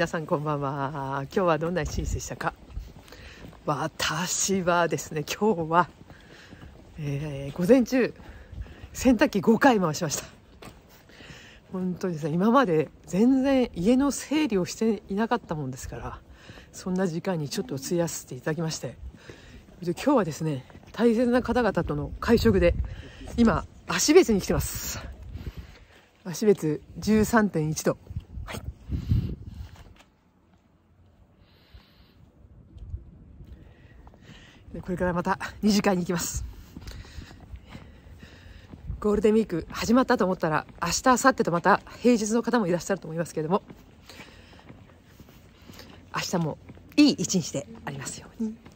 皆さんこんばんは。今日はどんな一日でしたか私はですね、今日は、えー、午前中、洗濯機5回回しました。本当にですね、今まで全然家の整理をしていなかったもんですから、そんな時間にちょっと費やせていただきまして、で今日はですね、大切な方々との会食で、今、足別に来てます。足別13.1度。でこれからまた2次会に行きますゴールデンウィーク始まったと思ったら明日明後日とまた平日の方もいらっしゃると思いますけれども明日もいい一日でありますように。